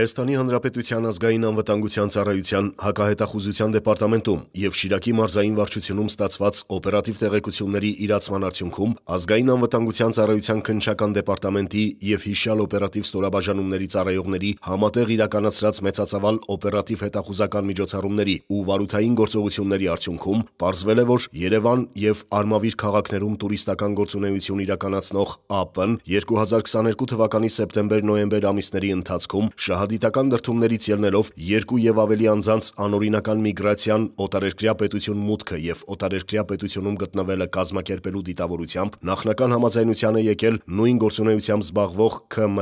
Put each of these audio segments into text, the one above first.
Հայաստանի Հանրապետության ազգային անվտանգության ծառայության հակահետախուզության դեպարտամենտում եւ Շիրակի մարզային վարչությունում ստացված օպերատիվ տեղեկությունների իրացման արդյունքում ազգային անվտանգության ծառայության քննչական դեպարտամենտի եւ հիշյալ օպերատիվ ստորաբաժանումների ծառայողների համատեղ իրականացրած մեծածավալ օպերատիվ հետախուզական միջոցառումների ու վարութային գործողությունների արդյունքում ողջվել է որ Երևան եւ Արմավիր քաղաքներում տուրիստական գործունեություն իրականացնող ԱՊ-ն 2022 թվականի սեպտեմբեր-նոյեմբեր ամիսների ընթացքում շահ Հրադիտական դրդումներից ելնելով երկու եւ ավելի անձանց անօրինական միգրացիան, օտարերկրյա պետություն մուտքը եւ օտարերկրյա պետությունում գտնվելը կազմակերպելու դիտավորությամբ նախնական համաձայնության է եկել նույն գործունեությամբ զբաղվող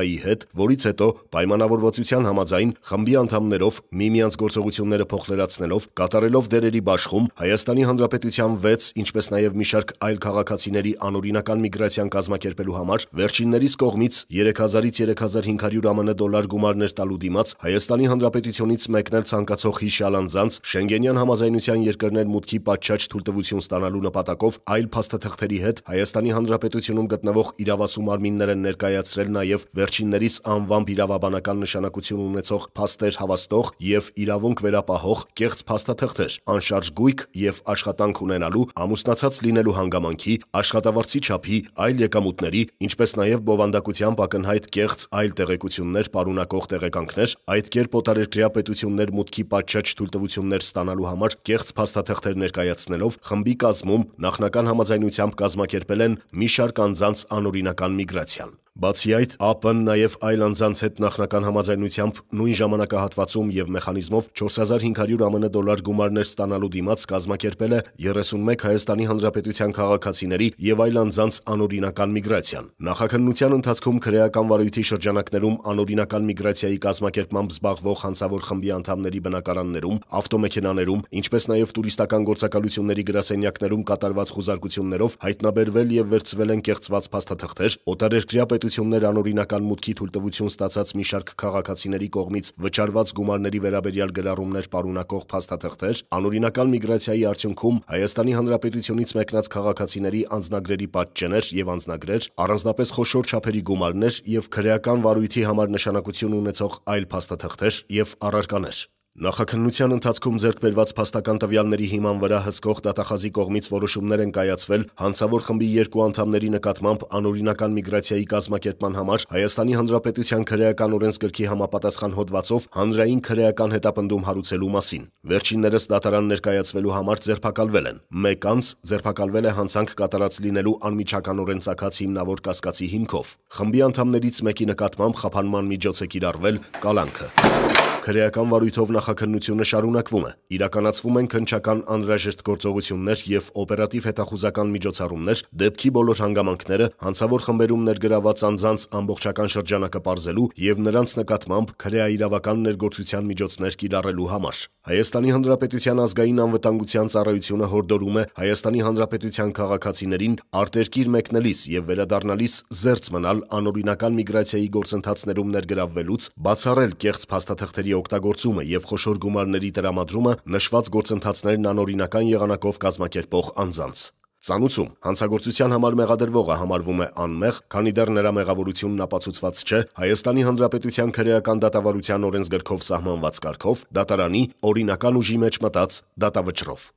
ՔՄ-ի հետ, որից հետո պայմանավորվածության համաձայն խմբի անդամներով միմյանց գործողությունները փոխլերացնելով, կատարելով դերերի բաշխում Հայաստանի Հանրապետության 6, ինչպես նաեւ մի շարք այլ քաղաքացիների անօրինական միգրացիան կազմակերպելու համար վերջիններիս կողմից 3000-ից 3500 ԱՄՆ դոլար գումարներ տալ ստանալու դիմաց Հայաստանի Հանրապետությունից մեկնել ցանկացող հիշյալ անձանց Շենգենյան համաձայնության երկրներ մուտքի պատշաճ թույլտվություն ստանալու նպատակով այլ փաստաթղթերի հետ Հայաստանի Հանրապետությունում գտնվող իրավասում արմիններ են ներկայացրել նաև վերջիններիս անվամբ իրավաբանական նշանակություն ունեցող փաստեր հավաստող եւ իրավունք վերապահող կեղծ փաստաթղթեր, անշարժ գույք եւ աշխատանք ունենալու, ամուսնացած լինելու հանգամանքի, աշխատավարձի չափի, այլ եկամուտների, ինչպես նաեւ բովանդակությամբ ակնհայտ կեղծ այլ տեղեկություններ պարունակող տեղեկատվություն հարգանքներ, այդ կերպ օտարերկրյա պետություններ մուտքի պատշաճ թույլտվություններ ստանալու համար կեղծ փաստաթղթեր ներկայացնելով խմբի կազմում նախնական համաձայնությամբ կազմակերպել են մի շարք անձանց անօրինական միգրացիան։ Բացի այդ, ԱՊՆ-ն նաև այլ անձանց հետ նախնական համաձայնությամբ նույն ժամանակահատվածում եւ մեխանիզմով 4500 ԱՄՆ դոլար գումարներ ստանալու դիմաց կազմակերպել է 31 Հայաստանի Հանրապետության քաղաքացիների եւ այլ անձանց անօրինական միգրացիան։ Նախաքննության ընթացքում քրեական վարույթի շրջանակներում անօրինական միգրացիայի կազմակերպմամբ զբաղվող հանցավոր խմբի անդամների բնակարաններում, ավտոմեքենաներում, ինչպես նաև տուրիստական գործակալությունների գրասենյակներում կատարված խուզարկություններով հայտնաբերվել եւ վերցվել են կեղծված փաստաթղթեր, օտարերկրյա պետության կուսակցություններ անօրինական մուտքի թույլտվություն ստացած մի շարք քաղաքացիների կողմից վճարված գումարների վերաբերյալ գրառումներ պարունակող փաստաթղթեր, անօրինական միգրացիայի արդյունքում Հայաստանի Հանրապետությունից մեկնած քաղաքացիների անձնագրերի պատճեններ եւ անձնագրեր, առանձնապես խոշոր չափերի գումարներ եւ քրեական վարույթի համար նշանակություն ունեցող այլ փաստաթղթեր եւ առարկաներ։ Նախաքննության ընթացքում ձեռք բերված փաստական տվյալների հիման վրա հսկող դատախազի կողմից որոշումներ են կայացվել հանցավոր խմբի երկու անդամների նկատմամբ անօրինական միգրացիայի կազմակերպման համար Հայաստանի Հանրապետության քրեական օրենսգրքի համապատասխան հոդվածով հանրային քրեական հետապնդում հարուցելու մասին։ Վերջիններս դատարան ներկայացվելու համար ձերբակալվել են։ Մեկ անց ձերբակալվել է հանցանք կատարած լինելու անմիջականորեն ցակած հիմնավոր կասկածի հիմքով։ Խմբի անդամներից մեկի նկատմամբ խափանման միջոց է կիրառվել կալանքը։ Քրեական վարույթով նախաքննությունը շարունակվում է։ Իրականացվում են քնչական անհրաժեշտ գործողություններ եւ օպերատիվ հետախուզական միջոցառումներ, դեպքի բոլոր հանգամանքները, հանցավոր խմբերում ներգրաված անձանց ամբողջական շրջանակը պարզելու եւ նրանց նկատմամբ քրեաիրավական ներգործության միջոցներ կիրառելու համար։ Հայաստանի Հանրապետության ազգային անվտանգության ծառայությունը հորդորում է Հայաստանի Հանրապետության քաղաքացիներին արտերկիր մեկնելիս եւ վերադառնալիս զերծ մնալ անօրինական միգրացիայի գործընթացներում ներգրավվելուց, բացառել կեղծ փաստաթղթերի օգտագործումը եւ խոշոր գումարների տրամադրումը նշված գործընթացներն անօրինական եղանակով կազմակերպող անձանց։ Ծանուցում հանցագործության համար մեղադրվողը համարվում է անմեղ, քանի դեռ նրա մեղավորությունն ապացուցված չէ Հայաստանի Հանրապետության քրեական դատավարության օրենսգրքով սահմանված կարգով դատարանի օրինական ուժի մեջ մտած դատավճռով։